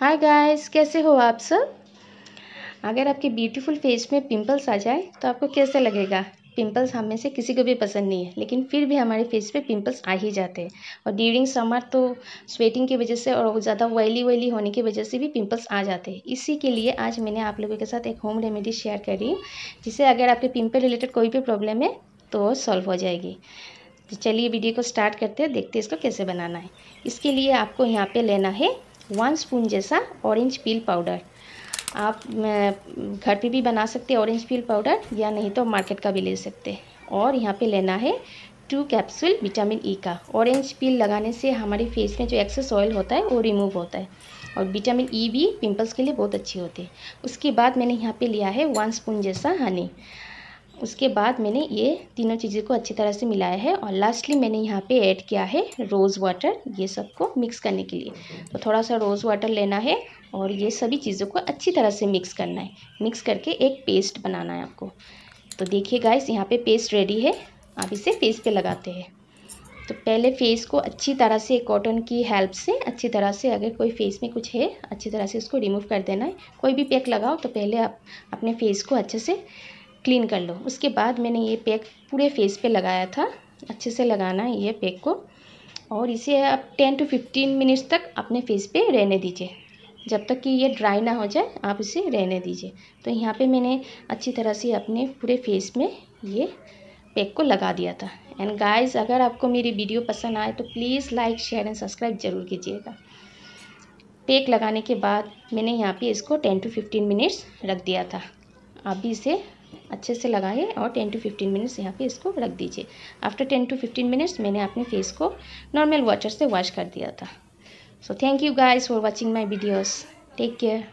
hi guys कैसे हो आप सब अगर आपके ब्यूटीफुल फेस में पिंपल्स आ जाए तो आपको कैसे लगेगा पिंपल्स हमें से किसी को भी पसंद नहीं है लेकिन फिर भी हमारे फेस पे पिंपल्स आ ही जाते हैं और ड्यूरिंग समर तो स्वेटिंग की वजह से और ज़्यादा वैली वैली होने की वजह से भी पिंपल्स आ जाते हैं इसी के लिए आज मैंने आप लोगों के साथ एक होम रेमेडी शेयर करी जिससे अगर आपके पिम्पल रिलेटेड कोई भी प्रॉब्लम है तो सॉल्व हो जाएगी तो चलिए वीडियो को स्टार्ट करते हैं देखते हैं इसको कैसे बनाना है इसके लिए आपको यहाँ पर लेना है वन स्पून जैसा ऑरेंज पील पाउडर आप घर पे भी बना सकते हैं ऑरेंज पील पाउडर या नहीं तो मार्केट का भी ले सकते और यहाँ पे लेना है two capsule vitamin E e का ऑरेंज पील लगाने से हमारे फेस में जो एक्सेस ऑयल होता है वो रिमूव होता है और विटामिन ई e भी पिंपल्स के लिए बहुत अच्छी होती है उसके बाद मैंने यहाँ पे लिया है वन स्पून जैसा हनी उसके बाद मैंने ये तीनों चीज़ों को अच्छी तरह से मिलाया है और लास्टली मैंने यहाँ पे ऐड किया है रोज़ वाटर ये सब को मिक्स करने के लिए तो थोड़ा सा रोज़ वाटर लेना है और ये सभी चीज़ों को अच्छी तरह से मिक्स करना है मिक्स करके एक पेस्ट बनाना है आपको तो देखिए गाइस यहाँ पे पेस्ट रेडी है आप इसे फेस पर लगाते हैं तो पहले फेस को अच्छी तरह से कॉटन की हेल्प से अच्छी तरह से अगर कोई फेस में कुछ है अच्छी तरह से उसको रिमूव कर देना है कोई भी पैक लगाओ तो पहले आप अपने फेस को अच्छे से क्लीन कर लो उसके बाद मैंने ये पैक पूरे फेस पे लगाया था अच्छे से लगाना है ये पैक को और इसे आप टेन टू फिफ्टीन मिनट्स तक अपने फेस पे रहने दीजिए जब तक कि ये ड्राई ना हो जाए आप इसे रहने दीजिए तो यहाँ पे मैंने अच्छी तरह से अपने पूरे फेस में ये पैक को लगा दिया था एंड गाइज अगर आपको मेरी वीडियो पसंद आए तो please like share and subscribe जरूर कीजिएगा पैक लगाने के बाद मैंने यहाँ पे इसको टेन टू फिफ्टीन मिनट्स रख दिया था आप भी इसे अच्छे से लगाए और टेन टू फिफ्टीन मिनट्स यहाँ पे इसको रख दीजिए after ten two fifteen minutes मैंने अपने फेस को नॉर्मल वाटर से वॉश कर दिया था so thank you guys for watching my videos take care